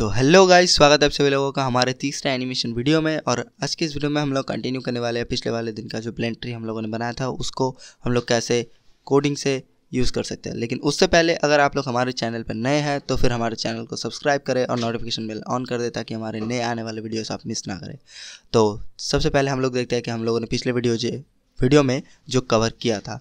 तो hello guys स्वागत है आप सभी लोगों का हमारे तीसरा एनिमेशन वीडियो में और आज के इस वीडियो में हम लोग कंटिन्यू करने वाले हैं पिछले वाले दिन का जो प्लेंट्री हम लोगों ने बनाया था उसको हम लोग कैसे कोडिंग से यूज़ कर सकते हैं लेकिन उससे पहले अगर आप लोग हमारे चैनल पर नए हैं तो फिर हमारे चैनल को सब्सक्राइब करें और नोटिफिकेशन बिल ऑन कर दें ताकि हमारे नए आने वाले वीडियोज आप मिस ना करें तो सबसे पहले हम लोग देखते हैं कि हम लोगों ने पिछले वीडियो जो वीडियो में जो कवर किया था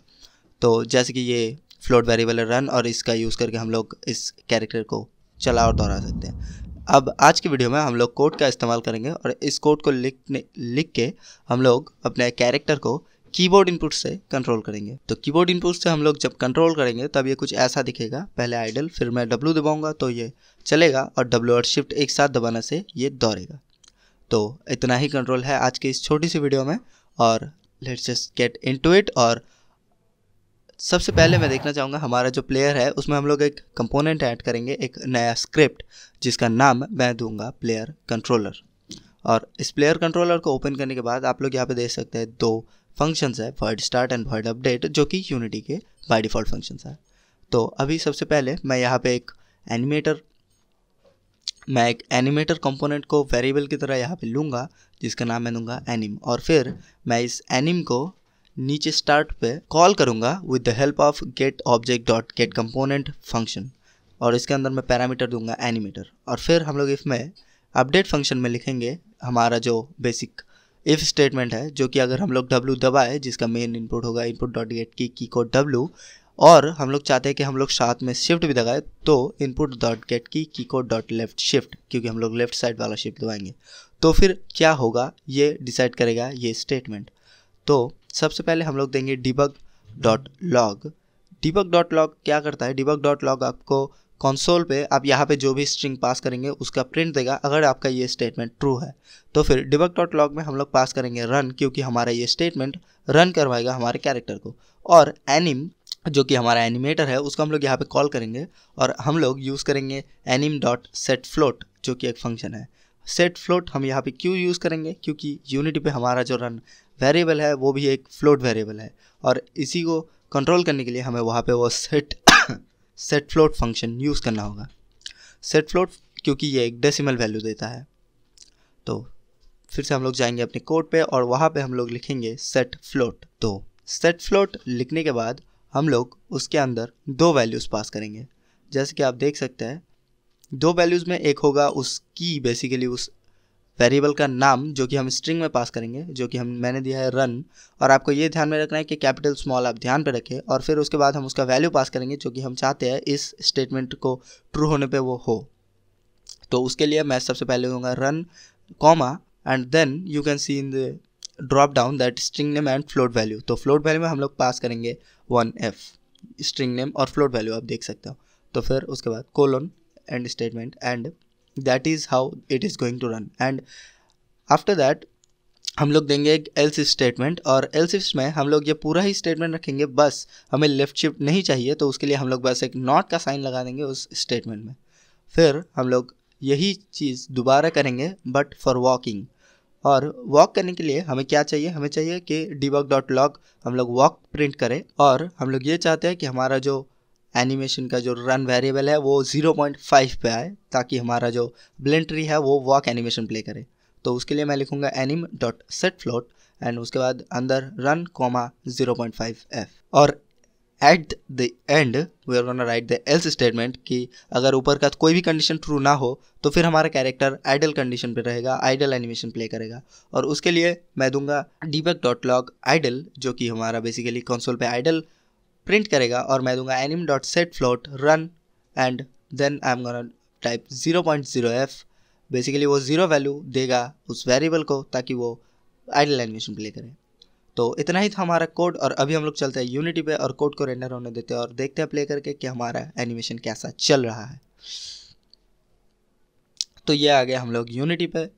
तो जैसे कि ये फ्लोट वेरिएबल रन और इसका यूज़ करके हम लोग इस कैरेक्टर को चला और दोहरा सकते हैं अब आज की वीडियो में हम लोग कोड का इस्तेमाल करेंगे और इस कोड को लिख लिख के हम लोग अपने कैरेक्टर को कीबोर्ड इनपुट से कंट्रोल करेंगे तो कीबोर्ड इनपुट से हम लोग जब कंट्रोल करेंगे तब ये कुछ ऐसा दिखेगा पहले आइडल फिर मैं डब्लू दबाऊंगा तो ये चलेगा और डब्लू और शिफ्ट एक साथ दबाने से ये दौड़ेगा तो इतना ही कंट्रोल है आज की इस छोटी सी वीडियो में और let's just get to it और सबसे पहले मैं देखना चाहूँगा हमारा जो प्लेयर है उसमें हम लोग एक कंपोनेंट ऐड करेंगे एक नया स्क्रिप्ट जिसका नाम मैं दूंगा प्लेयर कंट्रोलर और इस प्लेयर कंट्रोलर को ओपन करने के बाद आप लोग यहाँ पे देख सकते हैं दो फंक्शंस है void start and void update जो कि यूनिटी के बाई डिफ़ॉल्ट फंक्शंस है तो अभी सबसे पहले मैं यहाँ पर एक एनिमेटर मैं एक एनिमेटर कंपोनेंट को वेरिएबल की तरह यहाँ पे लूँगा जिसका नाम मैं दूंगा एनिम और फिर मैं इस एनिम को नीचे स्टार्ट पे कॉल करूँगा with the help of get object dot get component function और इसके अंदर मैं पैरामीटर दूंगा एनिमेटर और फिर हम लोग इसमें अपडेट फंक्शन में लिखेंगे हमारा जो बेसिक इफ़ स्टेटमेंट है जो कि अगर हम लोग डब्ल्यू दबाए जिसका मेन इनपुट होगा इनपुट डॉट गेट की की को डब्ल्यू और हम लोग चाहते हैं कि हम लोग साथ में शिफ्ट भी दगाए तो इनपुट डॉट गेट की की को डॉट लेफ्ट शिफ्ट क्योंकि हम लोग लेफ्ट साइड वाला शिफ्ट दबाएंगे तो फिर क्या होगा ये डिसाइड करेगा ये स्टेटमेंट तो सबसे पहले हम लोग देंगे debug dot log debug dot log क्या करता है डिबग डॉट लॉग आपको कंसोल पे आप यहाँ पे जो भी स्ट्रिंग पास करेंगे उसका प्रिंट देगा अगर आपका ये स्टेटमेंट ट्रू है तो फिर डिबक डॉट लॉग में हम लोग पास करेंगे रन क्योंकि हमारा ये स्टेटमेंट रन करवाएगा हमारे कैरेक्टर को और एनिम जो कि हमारा एनिमेटर है उसको हम लोग यहाँ पे कॉल करेंगे और हम लोग यूज़ करेंगे एनिम डॉट सेट फ्लोट जो कि एक फंक्शन है सेट फ्लोट हम यहाँ पे क्यों यूज़ करेंगे क्योंकि यूनिटी पे हमारा जो रन वेरिएबल है वो भी एक फ्लोट वेरिएबल है और इसी को कंट्रोल करने के लिए हमें वहाँ पे वो set set float function use करना होगा सेट फ्लोट क्योंकि ये एक डेसिमल वैल्यू देता है तो फिर से हम लोग जाएंगे अपने कोड पे और वहाँ पे हम लोग लिखेंगे सेट फ्लोट तो सेट फ्लोट लिखने के बाद हम लोग उसके अंदर दो वैल्यूज़ पास करेंगे जैसे कि आप देख सकते हैं दो वैल्यूज़ में एक होगा उसकी बेसिकली उस वेरिएबल का नाम जो कि हम स्ट्रिंग में पास करेंगे जो कि हम मैंने दिया है रन और आपको ये ध्यान में रखना है कि कैपिटल स्मॉल आप ध्यान पर रखें और फिर उसके बाद हम उसका वैल्यू पास करेंगे जो कि हम चाहते हैं इस स्टेटमेंट को ट्रू होने पर वो हो तो उसके लिए मैं सबसे पहले लूँगा run comma and then you can see in the drop down that string name and float value तो फ्लोट वैल्यू में हम लोग पास करेंगे वन एफ स्ट्रिंग नेम और फ्लोट वैल्यू आप देख सकते हो तो फिर उसके बाद colon end statement and that is how it is going to run and after that हम लोग देंगे एक एल्स स्टेटमेंट और एल्स में हम लोग ये पूरा ही स्टेटमेंट रखेंगे बस हमें लेफ्ट शिफ्ट नहीं चाहिए तो उसके लिए हम लोग बस एक नॉट का साइन लगा देंगे उस स्टेटमेंट में फिर हम लोग यही चीज़ दोबारा करेंगे बट फॉर वॉकिंग और वॉक करने के लिए हमें क्या चाहिए हमें चाहिए कि डीबॉक डॉट लॉग हम लोग वॉक प्रिंट करें और हम लोग ये चाहते हैं कि हमारा जो एनिमेशन का जो रन वेरिएबल है वो 0.5 पे आए ताकि हमारा जो ब्लेंट्री है वो वॉक एनिमेशन प्ले करे तो उसके लिए मैं लिखूंगा anim dot set float and उसके बाद अंदर run comma zero point five F और at the end we are write the else statement कि अगर ऊपर का कोई भी कंडीशन ट्रू ना हो तो फिर हमारा कैरेक्टर आइडल कंडीशन पे रहेगा आइडल एनिमेशन प्ले करेगा और उसके लिए मैं दूंगा डीबक डॉट लॉग आइडल जो कि हमारा बेसिकली कंसोल पे आइडल प्रिंट करेगा और मैं दूंगा anim dot set float run and then I am gonna type zero point zero F basically वो ज़ीरो वैल्यू देगा उस वेरिएबल को ताकि वो आइडल एनिमेशन प्ले करें तो इतना ही था हमारा कोड और अभी हम लोग चलते हैं यूनिटी पे और कोड को रेंडर होने देते हैं और देखते हैं प्ले करके कि हमारा एनिमेशन कैसा चल रहा है तो ये आ गया हम लोग यूनिटी पे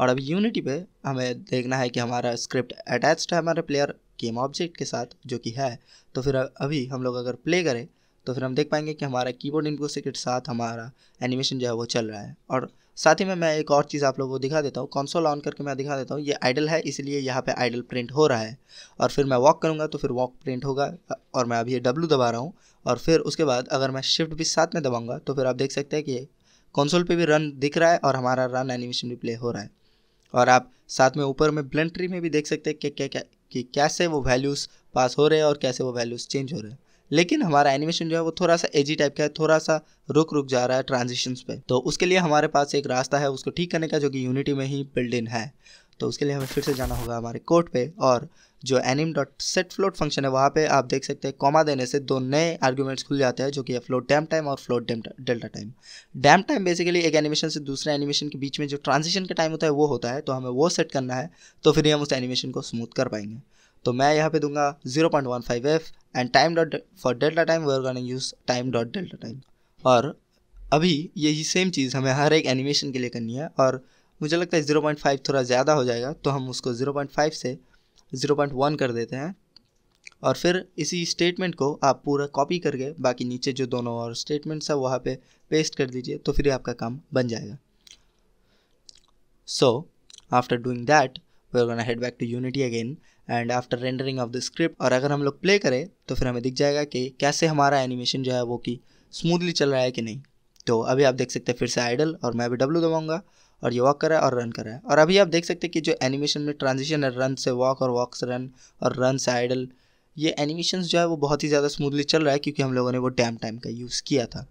और अभी यूनिटी पे हमें देखना है कि हमारा स्क्रिप्ट अटैच्ड है हमारे प्लेयर गेम ऑब्जेक्ट के साथ जो कि है तो फिर अभी हम लोग अगर प्ले करें तो फिर हम देख पाएंगे कि हमारा कीबोर्ड इनपुट के साथ हमारा एनिमेशन जो है वो चल रहा है और साथ ही में मैं एक और चीज़ आप लोगों को दिखा देता हूँ कंसोल ऑन करके मैं दिखा देता हूँ ये आइडल है इसलिए यहाँ पे आइडल प्रिंट हो रहा है और फिर मैं वॉक करूँगा तो फिर वॉक प्रिंट होगा और मैं अभी ये डब्लू दबा रहा हूँ और फिर उसके बाद अगर मैं शिफ्ट भी साथ में दबाऊँगा तो फिर आप देख सकते हैं कि कंसोल पे भी रन दिख रहा है और हमारा रन एनिमेशन भी प्ले हो रहा है और आप साथ में ऊपर में ब्लेंट्री में भी देख सकते हैं कि क्या क्या कि कैसे वो वैल्यूज़ पास हो रहे हैं और कैसे वो वैल्यूज़ चेंज हो रहे हैं लेकिन हमारा एनिमेशन जो है वो थोड़ा सा एजी टाइप का है थोड़ा सा रुक रुक जा रहा है ट्रांजिशंस पे तो उसके लिए हमारे पास एक रास्ता है उसको ठीक करने का जो कि यूनिटी में ही बिल्ड इन है तो उसके लिए हमें फिर से जाना होगा हमारे कोड पे और जो anim dot set float function है वहाँ पे आप देख सकते हैं कॉमा देने से दो नए आर्ग्यूमेंट्स खुल जाते हैं जो कि फ्लोट डैम टाइम और float delta time damp time basically एक एनिमेशन से दूसरे एनिमेशन के बीच में जो ट्रांजिशन का टाइम होता है वो होता है तो हमें वो सेट करना है तो फिर हम उस एनिमेशन को स्मूथ कर पाएंगे तो मैं यहाँ पे दूंगा zero point one five F and time dot for delta time we are use time dot delta time और अभी यही सेम चीज़ हमें हर एक एनिमेशन के लिए करनी है और मुझे लगता है ज़ीरो पॉइंट फाइव थोड़ा ज़्यादा हो जाएगा तो हम उसको ज़ीरो पॉइंट फाइव से ज़ीरो पॉइंट वन कर देते हैं और फिर इसी स्टेटमेंट को आप पूरा कॉपी करके बाकी नीचे जो दोनों और स्टेटमेंट्स है वहाँ पे पेस्ट कर दीजिए तो फिर आपका काम बन जाएगा so after doing that we are gonna head back to Unity again and after rendering of the और अगर हम लोग प्ले करें तो फिर हमें दिख जाएगा कि कैसे हमारा एनिमेशन जो है वो कि स्मूथली चल रहा है कि नहीं तो अभी आप देख सकते हैं फिर से आइडल और मैं भी डब्लू दबाऊँगा और ये वॉक कर रहा है और रन कर रहा है और अभी आप देख सकते हैं कि जो एनिमेशन में ट्रांजिशन है रन से वॉक और वॉक से रन और रन से आइडल ये एनिमेशन जो है वो बहुत ही ज़्यादा स्मूथली चल रहा है क्योंकि हम लोगों ने वो डैम टाइम का यूज़ किया था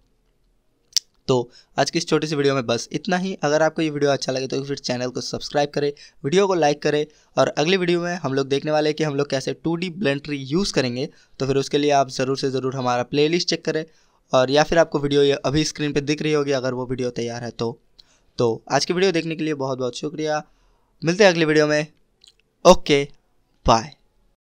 तो आज की इस छोटी सी वीडियो में बस इतना ही अगर आपको ये वीडियो अच्छा लगे तो फिर चैनल को सब्सक्राइब करें वीडियो को लाइक करें और अगली वीडियो में हम लोग देखने वाले हैं कि हम लोग कैसे टू डी ब्लेंट्री यूज़ करेंगे तो फिर उसके लिए आप ज़रूर से ज़रूर हमारा प्लेलिस्ट चेक करें और या फिर आपको वीडियो ये अभी स्क्रीन पर दिख रही होगी अगर वो वीडियो तैयार है तो तो आज की वीडियो देखने के लिए बहुत बहुत शुक्रिया मिलते हैं अगली वीडियो में ओके बाय